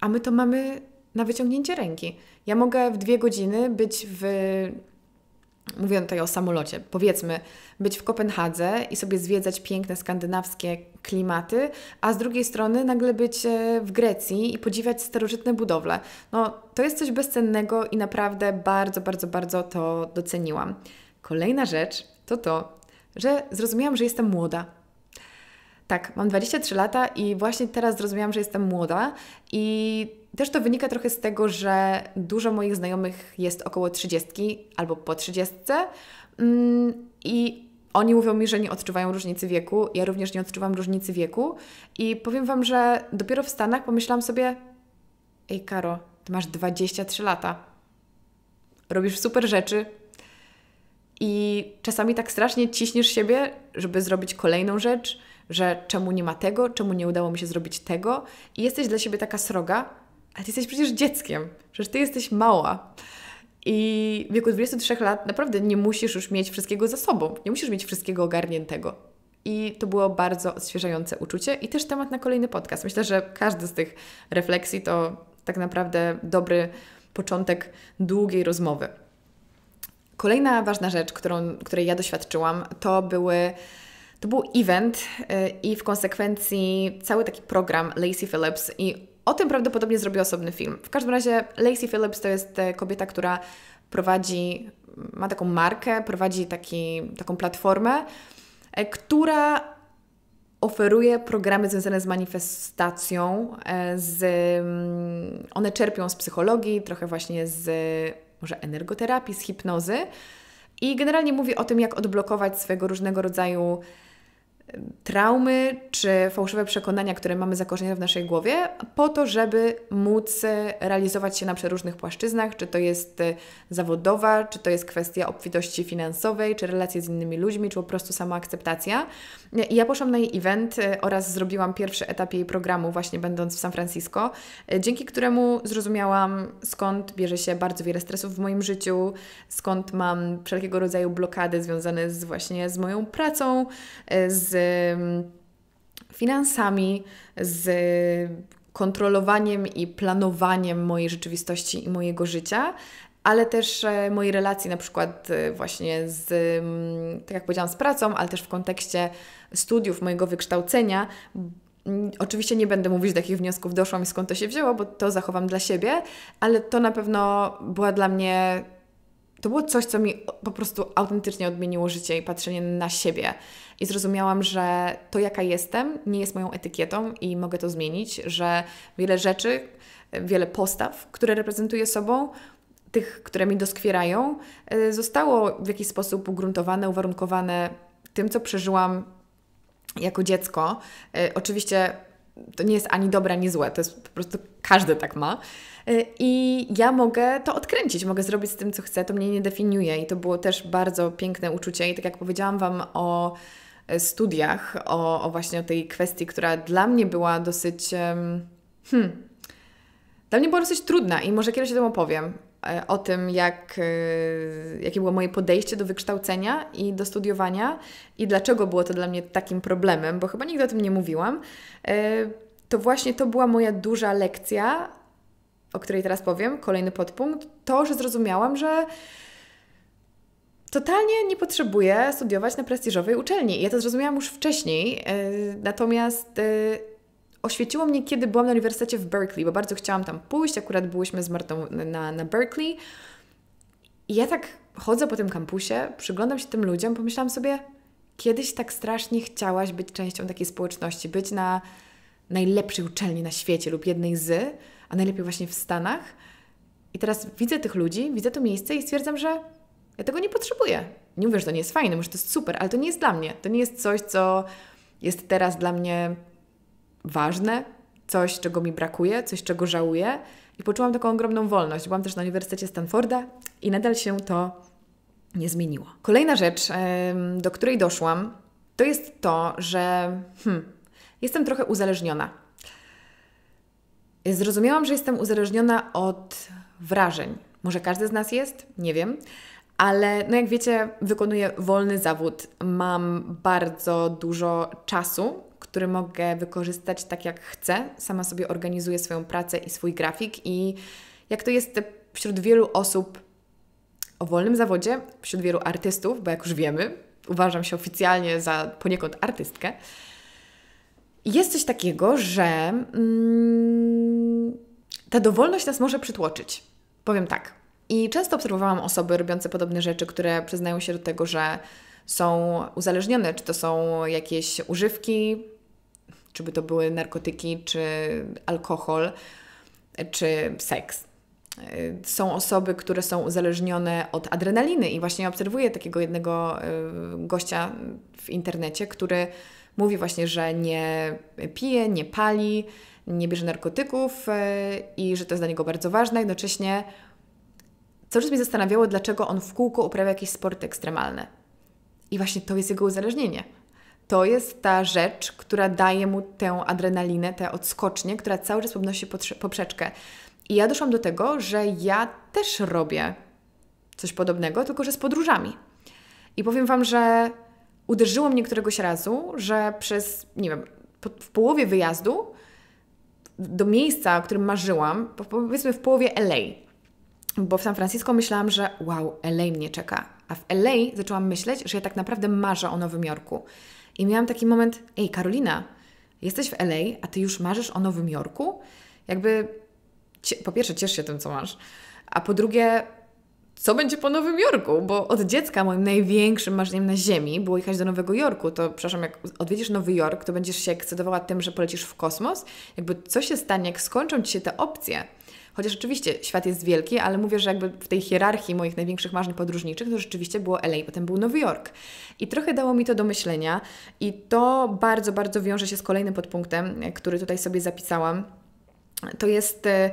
a my to mamy na wyciągnięcie ręki. Ja mogę w dwie godziny być w. Mówię tutaj o samolocie. Powiedzmy, być w Kopenhadze i sobie zwiedzać piękne skandynawskie klimaty, a z drugiej strony nagle być e, w Grecji i podziwiać starożytne budowle. No, to jest coś bezcennego i naprawdę bardzo, bardzo, bardzo to doceniłam. Kolejna rzecz to to, że zrozumiałam, że jestem młoda. Tak, mam 23 lata i właśnie teraz zrozumiałam, że jestem młoda i też to wynika trochę z tego, że dużo moich znajomych jest około 30 albo po 30 mm, i oni mówią mi, że nie odczuwają różnicy wieku. Ja również nie odczuwam różnicy wieku. I powiem Wam, że dopiero w Stanach pomyślałam sobie: Ej, Karo, ty masz 23 lata. Robisz super rzeczy. I czasami tak strasznie ciśniesz siebie, żeby zrobić kolejną rzecz że czemu nie ma tego, czemu nie udało mi się zrobić tego i jesteś dla siebie taka sroga, ale ty jesteś przecież dzieckiem, przecież ty jesteś mała. I w wieku 23 lat naprawdę nie musisz już mieć wszystkiego za sobą, nie musisz mieć wszystkiego ogarniętego. I to było bardzo odświeżające uczucie i też temat na kolejny podcast. Myślę, że każdy z tych refleksji to tak naprawdę dobry początek długiej rozmowy. Kolejna ważna rzecz, którą, której ja doświadczyłam, to były to był event y, i w konsekwencji cały taki program Lacey Phillips i o tym prawdopodobnie zrobię osobny film. W każdym razie Lacey Phillips to jest e, kobieta, która prowadzi, ma taką markę, prowadzi taki, taką platformę, e, która oferuje programy związane z manifestacją, e, z, mm, one czerpią z psychologii, trochę właśnie z może energoterapii, z hipnozy. I generalnie mówi o tym, jak odblokować swego różnego rodzaju traumy czy fałszywe przekonania, które mamy zakorzenione w naszej głowie, po to, żeby móc realizować się na przeróżnych płaszczyznach, czy to jest e, zawodowa, czy to jest kwestia obfitości finansowej, czy relacje z innymi ludźmi, czy po prostu samoakceptacja. I ja poszłam na jej event e, oraz zrobiłam pierwszy etap jej programu, właśnie będąc w San Francisco, e, dzięki któremu zrozumiałam, skąd bierze się bardzo wiele stresów w moim życiu, skąd mam wszelkiego rodzaju blokady związane z, właśnie z moją pracą, z z mm, finansami, z kontrolowaniem i planowaniem mojej rzeczywistości i mojego życia, ale też e, mojej relacji na przykład e, właśnie z, mm, tak jak powiedziałam, z pracą, ale też w kontekście studiów, mojego wykształcenia. Mm, oczywiście nie będę mówić, do jakich wniosków doszłam i skąd to się wzięło, bo to zachowam dla siebie, ale to na pewno była dla mnie to było coś, co mi po prostu autentycznie odmieniło życie i patrzenie na siebie. I zrozumiałam, że to, jaka jestem, nie jest moją etykietą i mogę to zmienić, że wiele rzeczy, wiele postaw, które reprezentuję sobą, tych, które mi doskwierają, e, zostało w jakiś sposób ugruntowane, uwarunkowane tym, co przeżyłam jako dziecko. E, oczywiście to nie jest ani dobre, ani złe, to jest po prostu każdy tak ma. Y, I ja mogę to odkręcić, mogę zrobić z tym, co chcę, to mnie nie definiuje i to było też bardzo piękne uczucie. I tak jak powiedziałam Wam o e, studiach, o, o właśnie o tej kwestii, która dla mnie była dosyć. Hmm, dla mnie była dosyć trudna i może kiedyś o tym opowiem. E, o tym, jak, e, jakie było moje podejście do wykształcenia i do studiowania i dlaczego było to dla mnie takim problemem, bo chyba nigdy o tym nie mówiłam, e, to właśnie to była moja duża lekcja, o której teraz powiem, kolejny podpunkt, to, że zrozumiałam, że totalnie nie potrzebuję studiować na prestiżowej uczelni. Ja to zrozumiałam już wcześniej, natomiast oświeciło mnie, kiedy byłam na uniwersytecie w Berkeley, bo bardzo chciałam tam pójść. Akurat byłyśmy z Martą na, na Berkeley. I ja tak chodzę po tym kampusie, przyglądam się tym ludziom, pomyślałam sobie, kiedyś tak strasznie chciałaś być częścią takiej społeczności, być na najlepszej uczelni na świecie lub jednej z, a najlepiej właśnie w Stanach. I teraz widzę tych ludzi, widzę to miejsce i stwierdzam, że ja tego nie potrzebuję. Nie mówię, że to nie jest fajne, może to jest super, ale to nie jest dla mnie. To nie jest coś, co jest teraz dla mnie ważne, coś, czego mi brakuje, coś, czego żałuję. I poczułam taką ogromną wolność. Byłam też na Uniwersytecie Stanforda i nadal się to nie zmieniło. Kolejna rzecz, do której doszłam, to jest to, że hmm, jestem trochę uzależniona. Zrozumiałam, że jestem uzależniona od wrażeń. Może każdy z nas jest, nie wiem, ale no jak wiecie, wykonuję wolny zawód. Mam bardzo dużo czasu który mogę wykorzystać tak jak chcę. Sama sobie organizuję swoją pracę i swój grafik i jak to jest wśród wielu osób o wolnym zawodzie, wśród wielu artystów, bo jak już wiemy, uważam się oficjalnie za poniekąd artystkę. Jest coś takiego, że mm, ta dowolność nas może przytłoczyć. Powiem tak. I często obserwowałam osoby robiące podobne rzeczy, które przyznają się do tego, że są uzależnione, czy to są jakieś używki, czy by to były narkotyki, czy alkohol, czy seks. Y, są osoby, które są uzależnione od adrenaliny, i właśnie obserwuję takiego jednego y, gościa w internecie, który mówi właśnie, że nie pije, nie pali, nie bierze narkotyków y, i że to jest dla niego bardzo ważne. Jednocześnie coś mnie zastanawiało, dlaczego on w kółko uprawia jakieś sporty ekstremalne. I właśnie to jest jego uzależnienie to jest ta rzecz, która daje mu tę adrenalinę, tę odskocznię, która cały czas podnosi poprzeczkę. I ja doszłam do tego, że ja też robię coś podobnego, tylko że z podróżami. I powiem Wam, że uderzyło mnie któregoś razu, że przez, nie wiem, w połowie wyjazdu do miejsca, o którym marzyłam, powiedzmy w połowie LA, bo w San Francisco myślałam, że wow, LA mnie czeka. A w LA zaczęłam myśleć, że ja tak naprawdę marzę o Nowym Jorku. I miałam taki moment, ej Karolina, jesteś w LA, a ty już marzysz o Nowym Jorku? Jakby, po pierwsze, ciesz się tym, co masz, a po drugie, co będzie po Nowym Jorku? Bo od dziecka moim największym marzeniem na ziemi było jechać do Nowego Jorku. To, przepraszam, jak odwiedzisz Nowy Jork, to będziesz się ekscytowała tym, że polecisz w kosmos. Jakby co się stanie, jak skończą Ci się te opcje? Chociaż oczywiście świat jest wielki, ale mówię, że jakby w tej hierarchii moich największych marzeń podróżniczych to rzeczywiście było LA, potem był Nowy Jork. I trochę dało mi to do myślenia i to bardzo, bardzo wiąże się z kolejnym podpunktem, e, który tutaj sobie zapisałam. To jest e,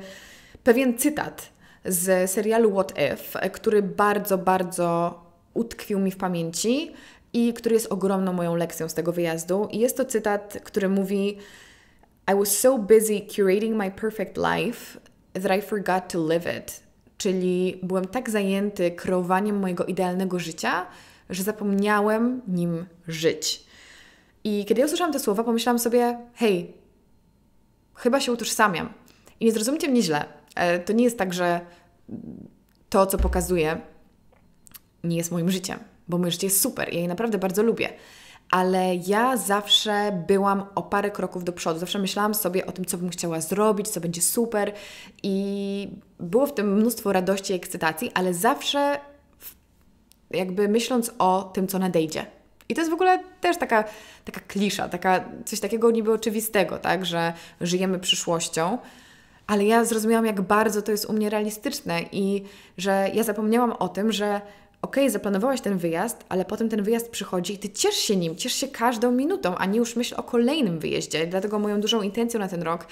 pewien cytat z serialu What If, e, który bardzo, bardzo utkwił mi w pamięci i który jest ogromną moją lekcją z tego wyjazdu. I jest to cytat, który mówi: I was so busy curating my perfect life that I forgot to live it. Czyli byłem tak zajęty kreowaniem mojego idealnego życia, że zapomniałem nim żyć. I kiedy ja usłyszałam te słowa, pomyślałam sobie, hej, chyba się utożsamiam. I nie zrozumcie mnie źle. E, to nie jest tak, że to, co pokazuję, nie jest moim życiem, bo moje życie jest super. Ja je naprawdę bardzo lubię ale ja zawsze byłam o parę kroków do przodu. Zawsze myślałam sobie o tym, co bym chciała zrobić, co będzie super i było w tym mnóstwo radości i ekscytacji, ale zawsze jakby myśląc o tym, co nadejdzie. I to jest w ogóle też taka, taka klisza, taka, coś takiego niby oczywistego, tak, że żyjemy przyszłością, ale ja zrozumiałam, jak bardzo to jest u mnie realistyczne i że ja zapomniałam o tym, że ok, zaplanowałaś ten wyjazd, ale potem ten wyjazd przychodzi i ty ciesz się nim, ciesz się każdą minutą, a nie już myśl o kolejnym wyjeździe. Dlatego moją dużą intencją na ten rok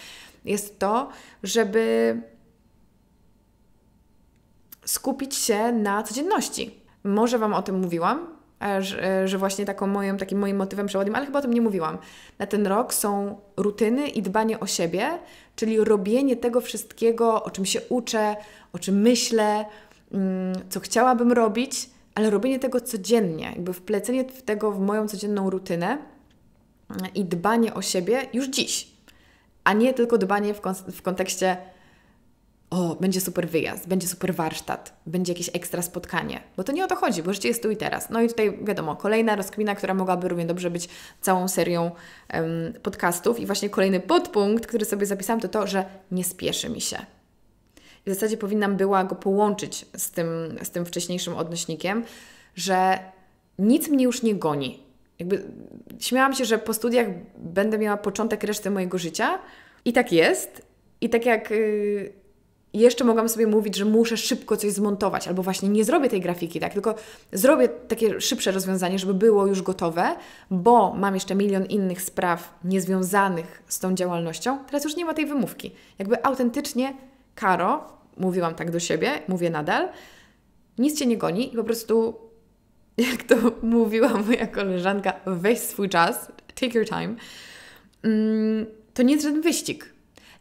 jest to, żeby skupić się na codzienności. Może Wam o tym mówiłam, e, że, e, że, właśnie taką moją, takim moim motywem przewodnim, ale chyba o tym nie mówiłam. Na ten rok są rutyny i dbanie o siebie, czyli robienie tego wszystkiego, o czym się uczę, o czym myślę, Mm, co chciałabym robić, ale robienie tego codziennie, jakby wplecenie tego w moją codzienną rutynę mm, i dbanie o siebie już dziś, a nie tylko dbanie w, kon- w kontekście o, będzie super wyjazd, będzie super warsztat, będzie jakieś ekstra spotkanie, bo to nie o to chodzi, bo życie jest tu i teraz. No i tutaj wiadomo, kolejna rozkmina, która mogłaby równie dobrze być całą serią um, podcastów i właśnie kolejny podpunkt, który sobie zapisałam, to to, że nie spieszy mi się w zasadzie powinnam była go połączyć z tym, z tym wcześniejszym odnośnikiem, że nic mnie już nie goni. Jakby śmiałam się, że po studiach będę miała początek reszty mojego życia i tak jest. I tak jak yy, jeszcze mogłam sobie mówić, że muszę szybko coś zmontować, albo właśnie nie zrobię tej grafiki, tak, tylko zrobię takie szybsze rozwiązanie, żeby było już gotowe, bo mam jeszcze milion innych spraw niezwiązanych z tą działalnością. Teraz już nie ma tej wymówki. Jakby autentycznie, Karo, mówiłam tak do siebie, mówię nadal, nic cię nie goni i po prostu, jak to mówiła moja koleżanka, weź swój czas, take your time. Mm, to nie jest żaden wyścig.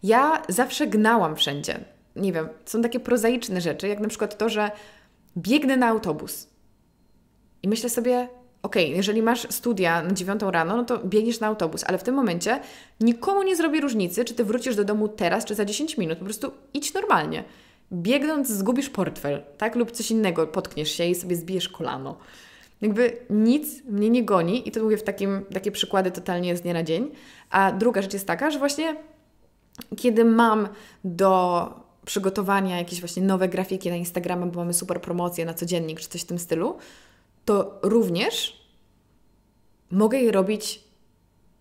Ja zawsze gnałam wszędzie. Nie wiem, są takie prozaiczne rzeczy, jak na przykład to, że biegnę na autobus i myślę sobie, OK, jeżeli masz studia na dziewiątą rano, no to biegniesz na autobus, ale w tym momencie nikomu nie zrobi różnicy, czy ty wrócisz do domu teraz, czy za 10 minut. Po prostu idź normalnie biegnąc zgubisz portfel, tak? Lub coś innego, potkniesz się i sobie zbijesz kolano. Jakby nic mnie nie goni i to mówię w takim, takie przykłady totalnie z dnia na dzień. A druga rzecz jest taka, że właśnie kiedy mam do przygotowania jakieś właśnie nowe grafiki na Instagrama, bo mamy super promocje na codziennik czy coś w tym stylu, to również mogę je robić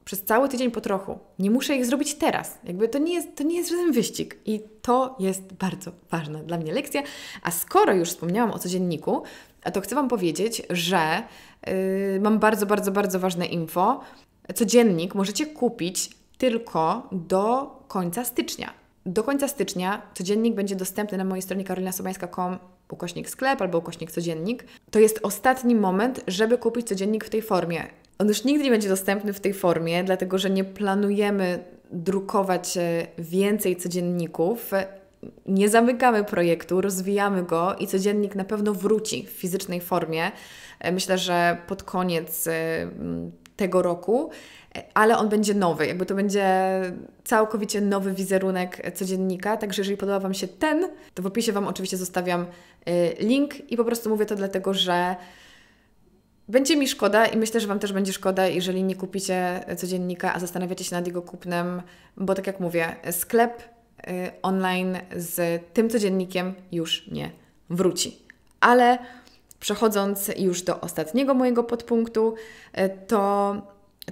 przez cały tydzień po trochu. Nie muszę ich zrobić teraz. Jakby to nie jest, to nie jest żaden wyścig. I to jest bardzo ważna dla mnie lekcja. A skoro już wspomniałam o codzienniku, to chcę Wam powiedzieć, że yy, mam bardzo, bardzo, bardzo ważne info. Codziennik możecie kupić tylko do końca stycznia. Do końca stycznia codziennik będzie dostępny na mojej stronie karolinasobańska.com ukośnik sklep albo ukośnik codziennik. To jest ostatni moment, żeby kupić codziennik w tej formie. On już nigdy nie będzie dostępny w tej formie, dlatego że nie planujemy drukować e, więcej codzienników. Nie zamykamy projektu, rozwijamy go i codziennik na pewno wróci w fizycznej formie. E, myślę, że pod koniec e, tego roku, ale on będzie nowy, jakby to będzie całkowicie nowy wizerunek codziennika. Także jeżeli podoba Wam się ten, to w opisie Wam oczywiście zostawiam link i po prostu mówię to dlatego, że będzie mi szkoda i myślę, że Wam też będzie szkoda, jeżeli nie kupicie codziennika, a zastanawiacie się nad jego kupnem, bo tak jak mówię, sklep y, online z tym codziennikiem już nie wróci. Ale przechodząc już do ostatniego mojego podpunktu, y, to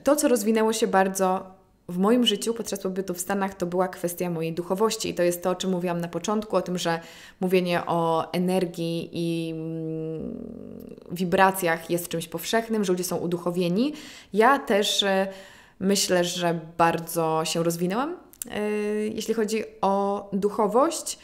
to, co rozwinęło się bardzo w moim życiu podczas pobytu w Stanach to była kwestia mojej duchowości i to jest to, o czym mówiłam na początku, o tym, że mówienie o energii i mm, wibracjach jest czymś powszechnym, że ludzie są uduchowieni. Ja też e, myślę, że bardzo się rozwinęłam, e, jeśli chodzi o duchowość.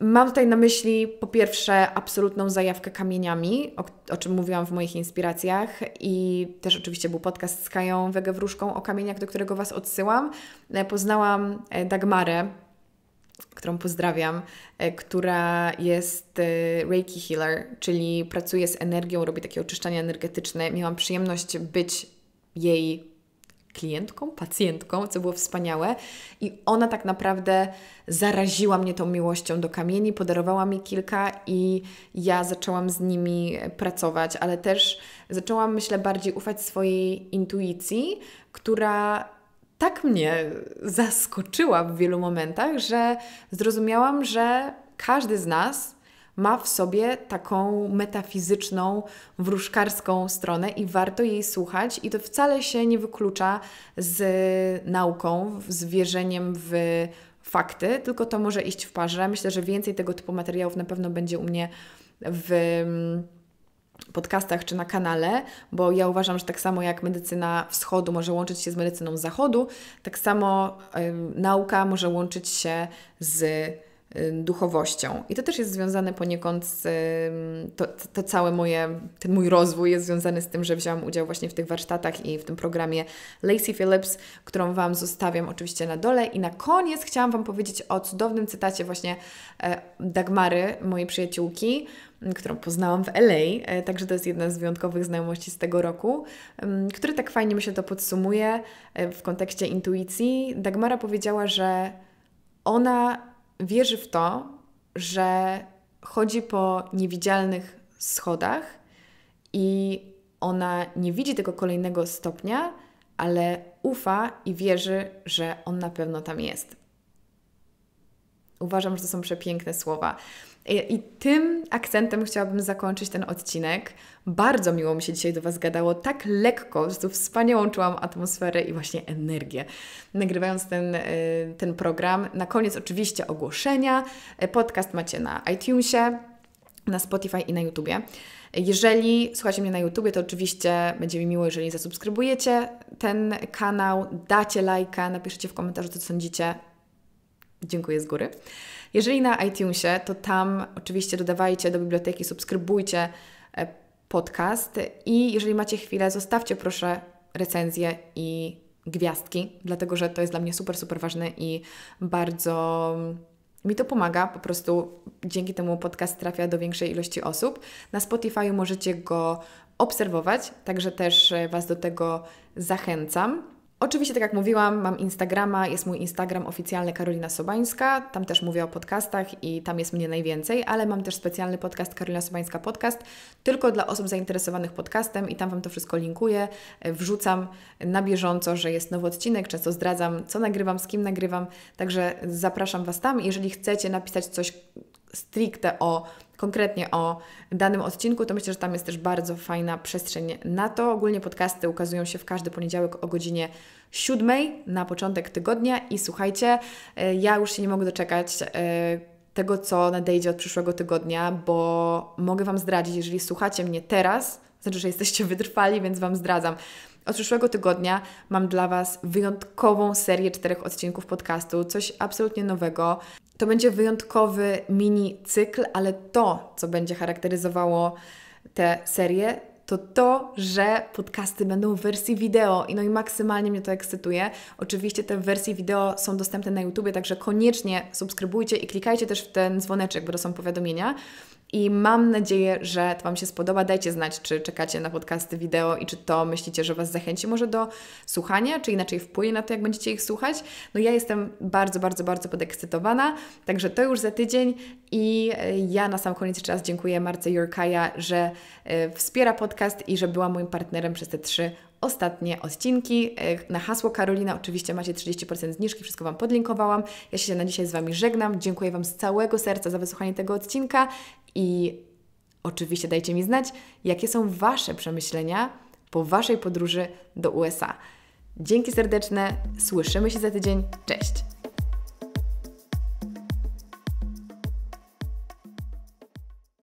Mam tutaj na myśli po pierwsze absolutną zajawkę kamieniami, o, o, czym mówiłam w moich inspiracjach i też oczywiście był podcast z Kają Wegewróżką o kamieniach, do którego Was odsyłam. E, poznałam e, Dagmarę, którą pozdrawiam, e, która jest Reiki Healer, czyli pracuje z energią, robi takie oczyszczanie energetyczne. Miałam przyjemność być jej klientką, pacjentką, co było wspaniałe. I ona tak naprawdę zaraziła mnie tą miłością do kamieni, podarowała mi kilka i ja zaczęłam z nimi pracować, ale też zaczęłam, myślę, bardziej ufać swojej intuicji, która tak mnie zaskoczyła w wielu momentach, że zrozumiałam, że każdy z nas ma w sobie taką metafizyczną, wróżkarską stronę i warto jej słuchać, i to wcale się nie wyklucza z nauką, z wierzeniem w fakty, tylko to może iść w parze. Myślę, że więcej tego typu materiałów na pewno będzie u mnie w mm, podcastach czy na kanale, bo ja uważam, że tak samo jak medycyna wschodu może łączyć się z medycyną zachodu, tak samo y, nauka może łączyć się z Y, duchowością. I to też jest związane poniekąd z, y, to, to całe moje, ten mój rozwój jest związany z tym, że wziąłam udział właśnie w tych warsztatach i w tym programie Lacey Phillips, którą Wam zostawiam oczywiście na dole. I na koniec chciałam Wam powiedzieć o cudownym cytacie właśnie e, Dagmary, mojej przyjaciółki, którą poznałam w LA, e, także to jest jedna z wyjątkowych znajomości z tego roku, który tak fajnie mi się to podsumuje e, w kontekście intuicji. Dagmara powiedziała, że ona wierzy w to, że chodzi po niewidzialnych schodach i ona nie widzi tego kolejnego stopnia, ale ufa i wierzy, że on na pewno tam jest. Uważam, że to są przepiękne słowa. I tym akcentem chciałabym zakończyć ten odcinek. Bardzo miło mi się dzisiaj do Was gadało, tak lekko, po prostu wspaniałą czułam atmosferę i właśnie energię, nagrywając ten, e, ten program. Na koniec oczywiście ogłoszenia. E, podcast macie na iTunesie, na Spotify i na YouTubie. Jeżeli słuchacie mnie na YouTube, to oczywiście będzie mi miło, jeżeli zasubskrybujecie ten kanał, dacie lajka, napiszecie w komentarzu, co sądzicie. Dziękuję z góry. Jeżeli na iTunesie, to tam oczywiście dodawajcie do biblioteki, subskrybujcie e, podcast i jeżeli macie chwilę, zostawcie proszę recenzję i gwiazdki, dlatego że to jest dla mnie super, super ważne i bardzo mi to pomaga. Po prostu dzięki temu podcast trafia do większej ilości osób. Na Spotify możecie go obserwować, także też e, Was do tego zachęcam. Oczywiście, tak jak mówiłam, mam Instagrama, jest mój Instagram oficjalny Karolina Sobańska, tam też mówię o podcastach i tam jest mnie najwięcej, ale mam też specjalny podcast Karolina Sobańska Podcast, tylko dla osób zainteresowanych podcastem i tam Wam to wszystko linkuję, e, wrzucam na bieżąco, że jest nowy odcinek, często zdradzam, co nagrywam, z kim nagrywam, także zapraszam Was tam. Jeżeli chcecie napisać coś stricte o konkretnie o danym odcinku, to myślę, że tam jest też bardzo fajna przestrzeń na to. Ogólnie podcasty ukazują się w każdy poniedziałek o godzinie siódmej na początek tygodnia i słuchajcie, e, ja już się nie mogę doczekać e, tego, co nadejdzie od przyszłego tygodnia, bo mogę Wam zdradzić, jeżeli słuchacie mnie teraz, znaczy, że jesteście wytrwali, więc Wam zdradzam. Od przyszłego tygodnia mam dla Was wyjątkową serię czterech odcinków podcastu, coś absolutnie nowego. To będzie wyjątkowy mini cykl, ale to, co będzie charakteryzowało tę serię, to to, że podcasty będą w wersji wideo i no i maksymalnie mnie to ekscytuje. Oczywiście te wersje wideo są dostępne na YouTube, także koniecznie subskrybujcie i klikajcie też w ten dzwoneczek, bo to są powiadomienia. I mam nadzieję, że to Wam się spodoba. Dajcie znać, czy czekacie na podcasty wideo i czy to myślicie, że Was zachęci może do słuchania, czy inaczej wpłynie na to, jak będziecie ich słuchać. No ja jestem bardzo, bardzo, bardzo podekscytowana, także to już za tydzień i e, ja na sam koniec jeszcze raz dziękuję Marce Jurkaja, że e, wspiera podcast i że była moim partnerem przez te trzy ostatnie odcinki. E, na hasło Karolina oczywiście macie 30% zniżki, wszystko Wam podlinkowałam. Ja się na dzisiaj z Wami żegnam. Dziękuję Wam z całego serca za wysłuchanie tego odcinka i oczywiście dajcie mi znać, jakie są Wasze przemyślenia po Waszej podróży do USA. Dzięki serdeczne, słyszymy się za tydzień. Cześć!